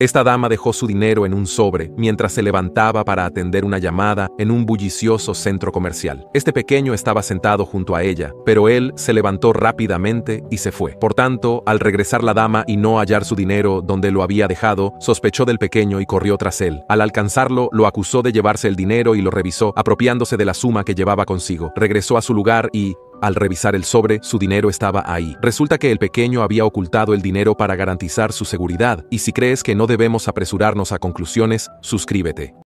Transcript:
Esta dama dejó su dinero en un sobre mientras se levantaba para atender una llamada en un bullicioso centro comercial. Este pequeño estaba sentado junto a ella, pero él se levantó rápidamente y se fue. Por tanto, al regresar la dama y no hallar su dinero donde lo había dejado, sospechó del pequeño y corrió tras él. Al alcanzarlo, lo acusó de llevarse el dinero y lo revisó, apropiándose de la suma que llevaba consigo. Regresó a su lugar y, al revisar el sobre, su dinero estaba ahí. Resulta que el pequeño había ocultado el dinero para garantizar su seguridad, y si crees que no debemos apresurarnos a conclusiones, suscríbete.